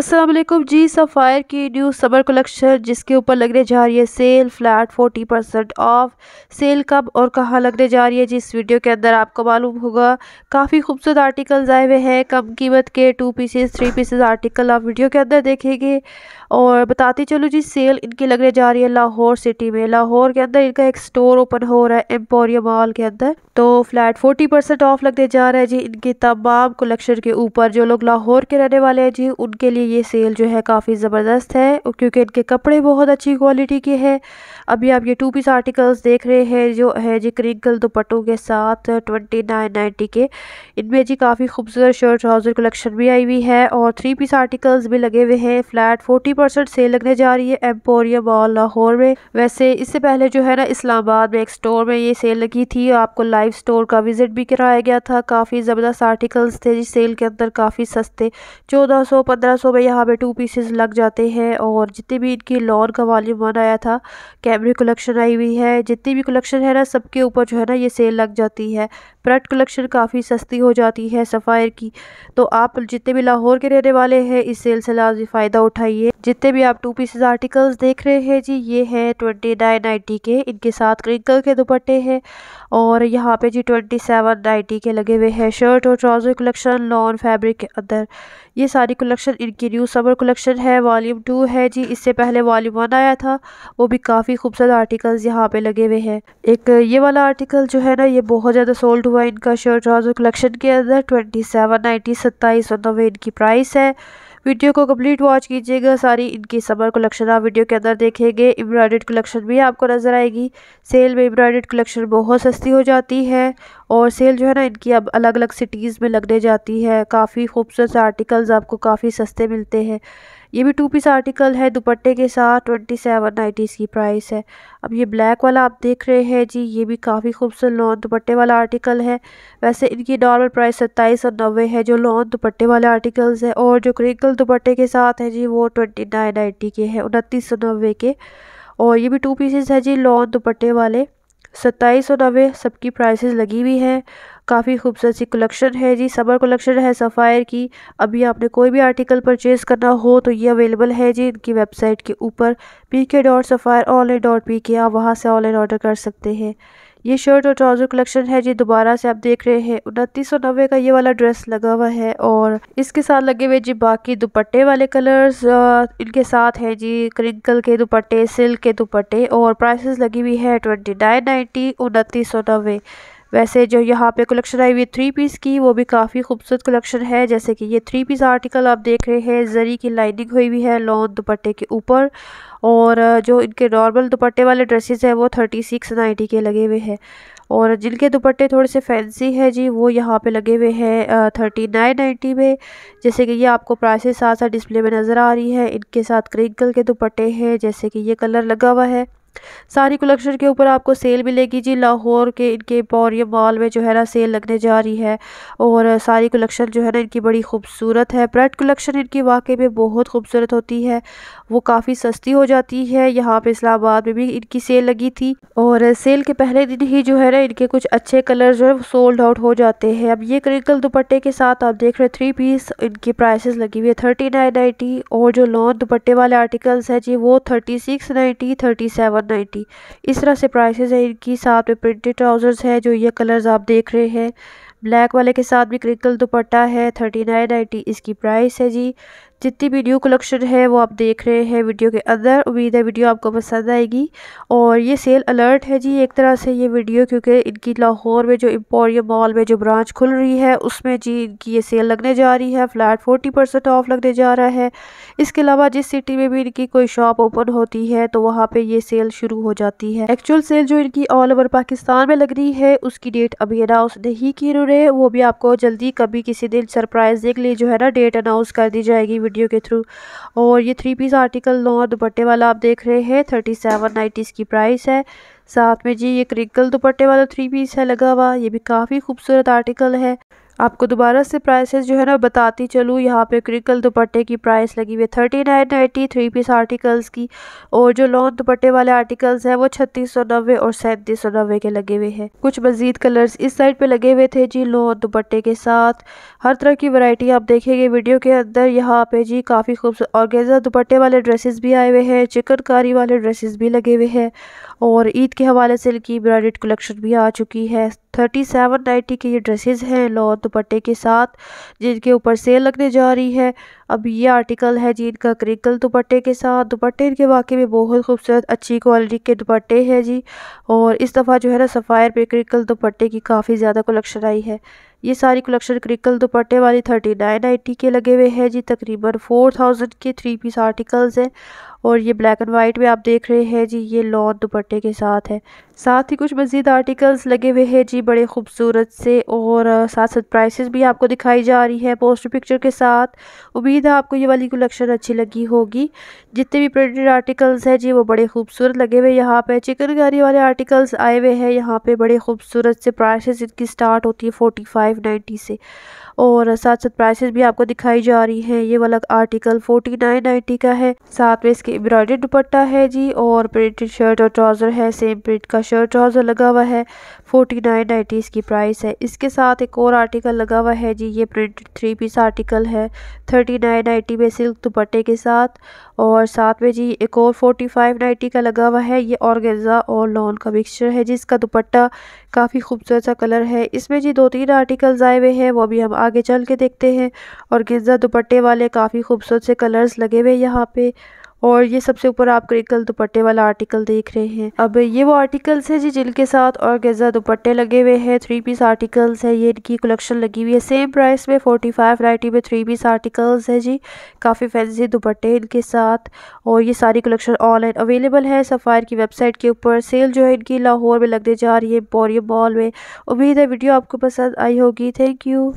Aslam ji Sapphire की new summer collection जिसके ऊपर लगने जा रही है sale flat forty percent off sale कब और कहाँ लगने जा रही है जिस वीडियो के अंदर आपको मालूम होगा काफ़ी खूबसूरत आर्टिकल्स आए हुए हैं कम कीमत के two pieces three pieces article आप वीडियो के अंदर देखेंगे और बताती चलो जी सेल इनकी लगने जा रही है लाहौर सिटी में लाहौर के अंदर इनका एक स्टोर ओपन हो रहा है एम्पोरिया मॉल के अंदर तो फ्लैट फोर्टी परसेंट ऑफ लगने जा रहा है जी इनके तमाम कलेक्शन के ऊपर जो लोग लाहौर के रहने वाले हैं जी उनके लिए ये सेल जो है काफ़ी ज़बरदस्त है क्योंकि इनके कपड़े बहुत अच्छी क्वालिटी के हैं अभी आप ये टू पीस आर्टिकल्स देख रहे हैं जो है जी क्रिंकल दुपट्टों के साथ ट्वेंटी नाइन नाइन्टी के इनमें जी काफ़ी खूबसूरत शर्ट ट्राउज़र कलेक्शन भी आई हुई है और थ्री पीस आर्टिकल्स भी लगे हुए हैं फ्लैट फोर्टी परसेंट सेल लगने जा रही है एम्पोरियम मॉल लाहौर में वैसे इससे पहले जो है ना इस्लामाबाद में एक स्टोर में ये सेल लगी थी आपको लाइव स्टोर का विजिट भी कराया गया था काफ़ी ज़बरदस्त आर्टिकल्स थे जिस सेल के अंदर काफ़ी सस्ते चौदह सौ पंद्रह सौ में यहाँ पे टू पीसेस लग जाते हैं और जितने भी इनकी लॉन का वॉल्यूम वन आया था कैमरे कलेक्शन आई हुई है जितनी भी कलेक्शन है ना सबके ऊपर जो है ना ये सेल लग जाती है प्रट कलेक्शन काफ़ी सस्ती हो जाती है सफ़ायर की तो आप जितने भी लाहौर के रहने वाले हैं इस सेल से लाजी फ़ायदा उठाइए जितने भी आप टू पीसेस आर्टिकल्स देख रहे हैं जी ये है ट्वेंटी नाइन नाइन्टी के इनके साथ क्रिंकल के दुपट्टे हैं और यहाँ पे जी ट्वेंटी सेवन नाइन्टी के लगे हुए हैं शर्ट और ट्राउज़र कलेक्शन लॉन फैब्रिक के अंदर ये सारी कलेक्शन इनकी न्यू समर कलेक्शन है वॉल्यूम टू है जी इससे पहले वॉल्यूम वन आया था वो भी काफ़ी खूबसूरत आर्टिकल्स यहाँ पर लगे हुए हैं एक ये वाला आर्टिकल जो है ना ये बहुत ज़्यादा सोल्ड हुआ इनका शर्ट ट्राउज़र कलेक्शन के अंदर ट्वेंटी सेवन नाइन्टी सत्ताईस सौ नब्बे इनकी प्राइस है वीडियो को कम्प्लीट वॉच कीजिएगा सारी इनकी समर कलेक्शन आप वीडियो के अंदर देखेंगे एम्ब्रॉयड कलेक्शन भी आपको नज़र आएगी सेल में एम्ब्रॉयड कलेक्शन बहुत सस्ती हो जाती है और सेल जो है ना इनकी अब अलग अलग सिटीज़ में लगने जाती है काफ़ी खूबसूरत आर्टिकल्स आपको काफ़ी सस्ते मिलते हैं ये भी टू पीस आर्टिकल है दुपट्टे के साथ ट्वेंटी सेवन नाइन्टी इसकी प्राइस है अब ये ब्लैक वाला आप देख रहे हैं जी ये भी काफ़ी खूबसूरत लॉन दुपट्टे वाला आर्टिकल है वैसे इनकी नॉर्मल प्राइस सत्ताईस और नब्बे है जो लॉन दुपट्टे वाले आर्टिकल्स है और जो क्रिंकल दुपट्टे के साथ है जी वो ट्वेंटी नाइन नाइन्टी के हैं उनतीस सौ नब्बे के और ये भी टू पीसेस है जी लॉन दुपट्टे वाले सत्ताईस सौ नब्बे सबकी प्राइसेस लगी हुई हैं काफ़ी खूबसूरत सी कलेक्शन है जी समर कलेक्शन है सफ़ायर की अभी आपने कोई भी आर्टिकल परचेज़ करना हो तो ये अवेलेबल है जी इनकी वेबसाइट के ऊपर P K dot Sapphire online dot P K आप वहाँ से ऑनलाइन ऑर्डर कर सकते हैं ये शर्ट और ट्राउज़र कलेक्शन है जी दोबारा से आप देख रहे हैं उनतीस सौ नब्बे का ये वाला ड्रेस लगा हुआ है और इसके साथ लगे हुए जी बाकी दुपट्टे वाले कलर्स इनके साथ है जी क्रिंकल के दुपट्टे सिल्क के दुपट्टे और प्राइसेस लगी हुई है ट्वेंटी नाइन नाइन्टी उनतीस सौ नब्बे वैसे जो यहाँ पे कलेक्शन आई हुई है थ्री पीस की वो भी काफ़ी खूबसूरत कलेक्शन है जैसे कि ये थ्री पीस आर्टिकल आप देख रहे हैं जरी की लाइनिंग हुई हुई है लॉन दुपट्टे के ऊपर और जो इनके नॉर्मल दुपट्टे वाले ड्रेसेस हैं वो थर्टी सिक्स नाइन्टी के लगे हुए हैं और जिनके दुपट्टे थोड़े से फैंसी है जी वो यहाँ पे लगे हुए हैं थर्टी नाइन नाइन्टी में जैसे कि ये आपको प्राइसेस साथ साथ डिस्प्ले में नज़र आ रही है इनके साथ क्रिंकल के दुपट्टे हैं जैसे कि ये कलर लगा हुआ है सारी कलेक्शन के ऊपर आपको सेल मिलेगी जी लाहौर के इनके पौरियम मॉल में जो है ना सेल लगने जा रही है और सारी कलेक्शन जो है ना इनकी बड़ी खूबसूरत है ब्रेड कलेक्शन इनकी वाकई में बहुत खूबसूरत होती है वो काफ़ी सस्ती हो जाती है यहाँ पे इस्लामाबाद में भी इनकी सेल लगी थी और सेल के पहले दिन ही जो है ना इनके कुछ अच्छे कलर जो है सोल्ड आउट हो जाते हैं अब ये क्रिंकल दुपट्टे के साथ आप देख रहे हैं थ्री पीस इनकी प्राइसेस लगी हुई है थर्टी नाइन नाइन्टी और जो लॉन दुपट्टे वाले आर्टिकल्स हैं जी वो thirty six ninety thirty seven ninety इस तरह से प्राइसेस है इनकी साथ में प्रिंटेड ट्राउजर्स है जो ये कलर्स आप देख रहे हैं ब्लैक वाले के साथ भी क्रिकल दुपट्टा है थर्टी नाइन नाइन्टी इसकी प्राइस है जी जितनी भी न्यू कलेक्शन है वो आप देख रहे हैं वीडियो के अंदर उम्मीद है वीडियो आपको पसंद आएगी और ये सेल अलर्ट है जी एक तरह से ये वीडियो क्योंकि इनकी लाहौर में जो एम्पोरियम मॉल में जो ब्रांच खुल रही है उसमें जी इनकी ये सेल लगने जा रही है फ्लैट फोर्टी परसेंट ऑफ लगने जा रहा है इसके अलावा जिस सिटी में भी इनकी कोई शॉप ओपन होती है तो वहाँ पर ये सेल शुरू हो जाती है एक्चुअल सेल जो इनकी ऑल ओवर पाकिस्तान में लग रही है उसकी डेट अभी अनाउंस नहीं की रहे वो भी आपको जल्दी कभी किसी दिन सरप्राइज देख ली जो है ना डेट अनाउंस कर दी जाएगी वीडियो के थ्रू और ये थ्री पीस आर्टिकल नौ दुपट्टे वाला आप देख रहे हैं थर्टी सेवन नाइन्टी इसकी प्राइस है साथ में जी ये क्रिकल दुपट्टे वाला थ्री पीस है लगा हुआ ये भी काफ़ी खूबसूरत आर्टिकल है आपको दोबारा से प्राइसेस जो है ना बताती चलूँ यहाँ पे क्रिकल दुपट्टे की प्राइस लगी हुई है thirty nine ninety three piece articles की और जो लॉन्ग दुपट्टे वाले आर्टिकल्स हैं वो छत्तीस सौ नब्बे और सैंतीस सौ नब्बे के लगे हुए हैं कुछ मजीद कलर्स इस साइड पे लगे हुए थे जी लॉन्ग दुपट्टे के साथ हर तरह की वैरायटी आप देखेंगे वीडियो के अंदर यहाँ पे जी काफ़ी खूबसूरत और गेजा दुपट्टे वाले ड्रेसेस भी आए हुए हैं चिकनकारी वाले ड्रेसेस भी लगे हुए हैं और ईद के हवाले से इनकी ब्रांडेड कलेक्शन भी आ चुकी है थर्टी सेवन नाइन्टी के ये ड्रेसेस हैं लॉन्ग दुपट्टे के साथ जिनके ऊपर सेल लगने जा रही है अब ये आर्टिकल है जी इनका क्रिकल दुपट्टे के साथ दुपट्टे इनके वाकई में बहुत खूबसूरत अच्छी क्वालिटी के दुपट्टे हैं जी और इस दफ़ा जो है ना सफ़ायर पे क्रिकल दुपट्टे की काफ़ी ज़्यादा कलेक्शन आई है ये सारी कलेक्शन क्रिकल दुपट्टे वाली थर्टी नाइन नाइन्टी के लगे हुए हैं जी तकरीबन फोर थाउजेंड के थ्री पीस आर्टिकल्स हैं और ये ब्लैक एंड वाइट में आप देख रहे हैं जी ये लॉन दुपट्टे के साथ है साथ ही कुछ मज़ीद आर्टिकल्स लगे हुए हैं जी बड़े खूबसूरत से और साथ साथ प्राइसेस भी आपको दिखाई जा रही है पोस्टर पिक्चर के साथ उम्मीद है आपको ये वाली कलेक्शन अच्छी लगी होगी जितने भी प्रिंटेड आर्टिकल्स हैं जी वो बड़े खूबसूरत लगे हुए यहाँ पे चिकनकारी वाले आर्टिकल्स आए हुए हैं यहाँ पे बड़े खूबसूरत से प्राइसेस इनकी स्टार्ट होती है फोर्टी फाइव फाइव नाइन्टी से और साथ साथ प्राइसेस भी आपको दिखाई जा रही हैं ये वाला आर्टिकल फोर्टी नाइन नाइन्टी का है साथ में इसके एम्ब्रॉयडरी दुपट्टा है जी और प्रिंटेड शर्ट और ट्राउज़र है सेम प्रिंट का शर्ट ट्राउज़र लगा हुआ है फोर्टी नाइन नाइन्टी इसकी प्राइस है इसके साथ एक और आर्टिकल लगा हुआ है जी ये प्रिंटेड थ्री पीस आर्टिकल है थर्टी नाइन नाइन्टी में सिल्क दुपट्टे के साथ और साथ में जी एक और फोर्टी फाइव नाइन्टी का लगा हुआ है ये ऑर्गेन्जा और लॉन का मिक्सचर है जी इसका दुपट्टा काफ़ी खूबसूरत सा कलर है इसमें जी दो तीन आर्टिकल आर्टिकल्स आए हुए हैं वो भी हम आगे चल के देखते हैं और गिरजा दुपट्टे वाले काफ़ी खूबसूरत से कलर्स लगे हुए यहाँ पे और ये सबसे ऊपर आप क्रिकल दुपट्टे वाला आर्टिकल देख रहे हैं अब ये वो आर्टिकल्स है जी जिनके साथ और गेजा दुपट्टे लगे हुए हैं थ्री पीस आर्टिकल्स है ये इनकी कलेक्शन लगी हुई है सेम प्राइस में फोर्टी फाइव नाइन्टी में थ्री पीस आर्टिकल्स है जी काफ़ी फैंसी दुपट्टे इनके साथ और ये सारी कलेक्शन ऑनलाइन अवेलेबल है सफ़ायर की वेबसाइट के ऊपर सेल जो है इनकी लाहौर में लगने जा रही है बोरियो मॉल में उम्मीद है वीडियो आपको पसंद आई होगी थैंक यू